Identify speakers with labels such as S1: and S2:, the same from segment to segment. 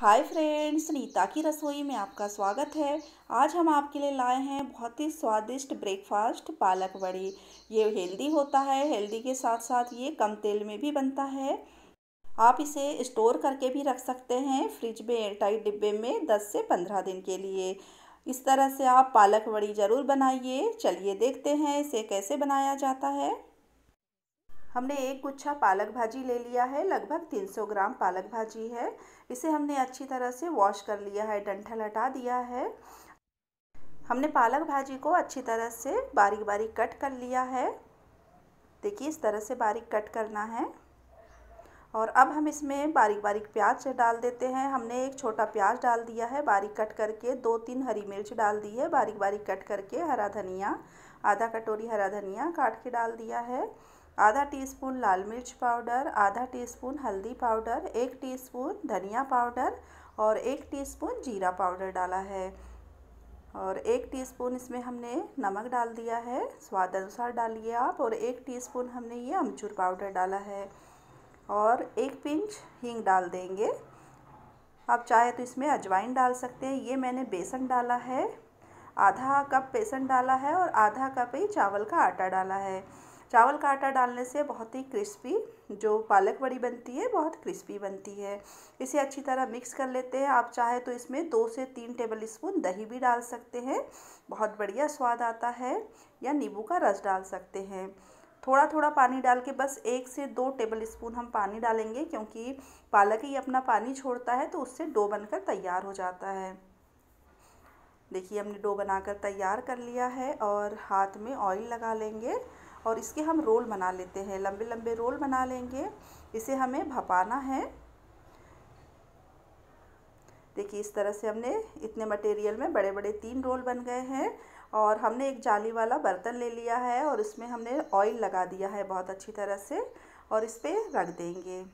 S1: hi friends Nita की रसोई में आपका स्वागत है आज हम आपके लिए लाए हैं बहुत ही स्वादिष्ट ब्रेकफास्ट पालक बड़ी ये हेल्दी होता है हेल्दी के साथ साथ ये कम तेल में भी बनता है आप इसे स्टोर करके भी रख सकते हैं फ्रिज में एयरटाइट डिब्बे में 10 से 15 दिन के लिए इस तरह से आप पालक बड़ी ज़रूर बनाइए चलिए देखते हैं इसे कैसे बनाया जाता है हमने एक गुच्छा पालक भाजी ले लिया है लगभग 300 ग्राम पालक भाजी है इसे हमने अच्छी तरह से वॉश कर लिया है डंठल हटा दिया है हमने पालक भाजी को अच्छी तरह से बारीक बारीक कट कर लिया है देखिए इस तरह से बारीक कट करना है और अब हम इसमें बारीक बारीक प्याज डाल देते हैं हमने एक छोटा प्याज डाल दिया है बारीक कट करके दो तीन हरी मिर्च डाल दी है बारीक बारीक कट करके हरा धनिया आधा कटोरी हरा धनिया काट के डाल दिया है आधा टीस्पून लाल मिर्च पाउडर आधा टीस्पून हल्दी पाउडर एक टीस्पून धनिया पाउडर और एक टीस्पून जीरा पाउडर डाला है और एक टीस्पून इसमें हमने नमक डाल दिया है स्वाद अनुसार डालिए आप और एक टीस्पून हमने ये अमचूर पाउडर डाला है और एक पिंच हींग डाल देंगे आप चाहे तो इसमें अजवाइन डाल सकते हैं ये मैंने बेसन डाला है आधा कप बेसन डाला है और आधा कप ही चावल का आटा डाला है चावल का आटा डालने से बहुत ही क्रिस्पी जो पालक बड़ी बनती है बहुत क्रिस्पी बनती है इसे अच्छी तरह मिक्स कर लेते हैं आप चाहे तो इसमें दो से तीन टेबल स्पून दही भी डाल सकते हैं बहुत बढ़िया स्वाद आता है या नींबू का रस डाल सकते हैं थोड़ा थोड़ा पानी डाल के बस एक से दो टेबल स्पून हम पानी डालेंगे क्योंकि पालक ही अपना पानी छोड़ता है तो उससे डो बनकर तैयार हो जाता है देखिए हमने डो बनाकर तैयार कर लिया है और हाथ में ऑयल लगा लेंगे और इसके हम रोल बना लेते हैं लंबे लंबे रोल बना लेंगे इसे हमें भपाना है देखिए इस तरह से हमने इतने मटेरियल में बड़े बड़े तीन रोल बन गए हैं और हमने एक जाली वाला बर्तन ले लिया है और इसमें हमने ऑयल लगा दिया है बहुत अच्छी तरह से और इस पर रख देंगे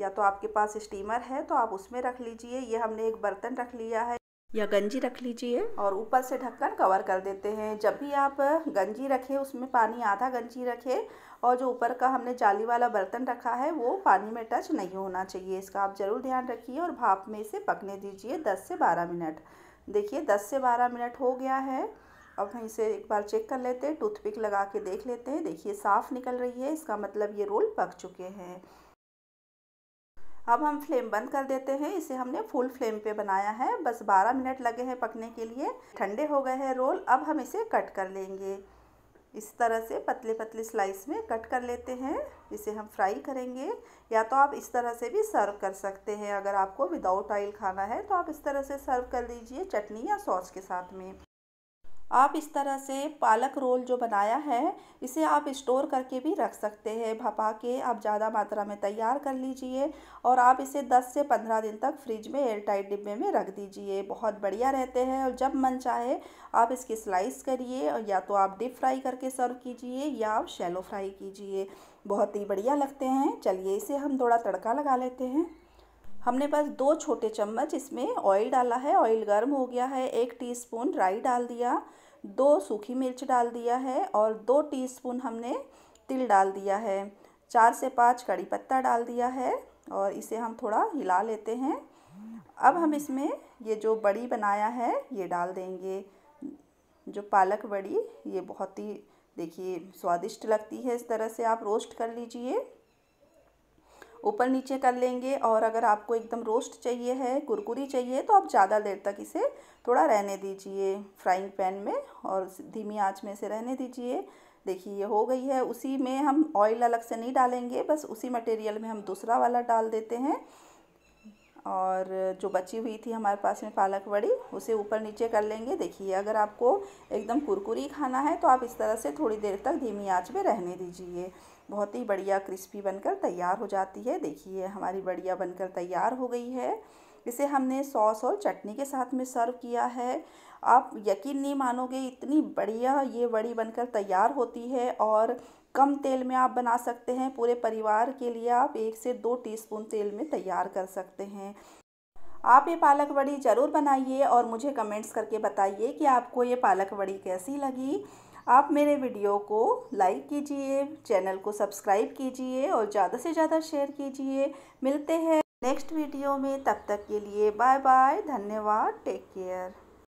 S1: या तो आपके पास स्टीमर है तो आप उसमें रख लीजिए ये हमने एक बर्तन रख लिया है या गंजी रख लीजिए और ऊपर से ढककर कवर कर देते हैं जब भी आप गंजी रखें उसमें पानी आधा गंजी रखें और जो ऊपर का हमने जाली वाला बर्तन रखा है वो पानी में टच नहीं होना चाहिए इसका आप ज़रूर ध्यान रखिए और भाप में इसे पकने दीजिए दस से बारह मिनट देखिए दस से बारह मिनट हो गया है अब हम इसे एक बार चेक कर लेते हैं टूथपिक लगा के देख लेते हैं देखिए साफ़ निकल रही है इसका मतलब ये रोल पक चुके हैं अब हम फ्लेम बंद कर देते हैं इसे हमने फुल फ्लेम पे बनाया है बस 12 मिनट लगे हैं पकने के लिए ठंडे हो गए हैं रोल अब हम इसे कट कर लेंगे इस तरह से पतले पतले स्लाइस में कट कर लेते हैं इसे हम फ्राई करेंगे या तो आप इस तरह से भी सर्व कर सकते हैं अगर आपको विदाउट ऑयल खाना है तो आप इस तरह से सर्व कर लीजिए चटनी या सॉस के साथ में आप इस तरह से पालक रोल जो बनाया है इसे आप स्टोर करके भी रख सकते हैं भपा के आप ज़्यादा मात्रा में तैयार कर लीजिए और आप इसे 10 से 15 दिन तक फ्रिज में एयर टाइट डिब्बे में रख दीजिए बहुत बढ़िया रहते हैं और जब मन चाहे आप इसकी स्लाइस करिए और या तो आप डिप फ्राई करके सर्व कीजिए या आप शैलो फ्राई कीजिए बहुत ही बढ़िया लगते हैं चलिए इसे हम थोड़ा तड़का लगा लेते हैं हमने बस दो छोटे चम्मच इसमें ऑयल डाला है ऑयल गर्म हो गया है एक टीस्पून राई डाल दिया दो सूखी मिर्च डाल दिया है और दो टीस्पून हमने तिल डाल दिया है चार से पाँच कड़ी पत्ता डाल दिया है और इसे हम थोड़ा हिला लेते हैं अब हम इसमें ये जो बड़ी बनाया है ये डाल देंगे जो पालक बड़ी ये बहुत ही देखिए स्वादिष्ट लगती है इस तरह से आप रोस्ट कर लीजिए ऊपर नीचे कर लेंगे और अगर आपको एकदम रोस्ट चाहिए है कुरकुरी चाहिए तो आप ज़्यादा देर तक इसे थोड़ा रहने दीजिए फ्राइंग पैन में और धीमी आँच में इसे रहने दीजिए देखिए ये हो गई है उसी में हम ऑयल अलग से नहीं डालेंगे बस उसी मटेरियल में हम दूसरा वाला डाल देते हैं और जो बची हुई थी हमारे पास में पालक वड़ी उसे ऊपर नीचे कर लेंगे देखिए अगर आपको एकदम कुरकुरी खाना है तो आप इस तरह से थोड़ी देर तक धीमी आंच में रहने दीजिए बहुत ही बढ़िया क्रिस्पी बनकर तैयार हो जाती है देखिए हमारी बढ़िया बनकर तैयार हो गई है इसे हमने सॉस और चटनी के साथ में सर्व किया है आप यकीन नहीं मानोगे इतनी बढ़िया ये वड़ी बनकर तैयार होती है और कम तेल में आप बना सकते हैं पूरे परिवार के लिए आप एक से दो टीस्पून तेल में तैयार कर सकते हैं आप ये पालक वड़ी ज़रूर बनाइए और मुझे कमेंट्स करके बताइए कि आपको ये पालक वड़ी कैसी लगी आप मेरे वीडियो को लाइक कीजिए चैनल को सब्सक्राइब कीजिए और ज़्यादा से ज़्यादा शेयर कीजिए मिलते हैं नेक्स्ट वीडियो में तब तक के लिए बाय बाय धन्यवाद टेक केयर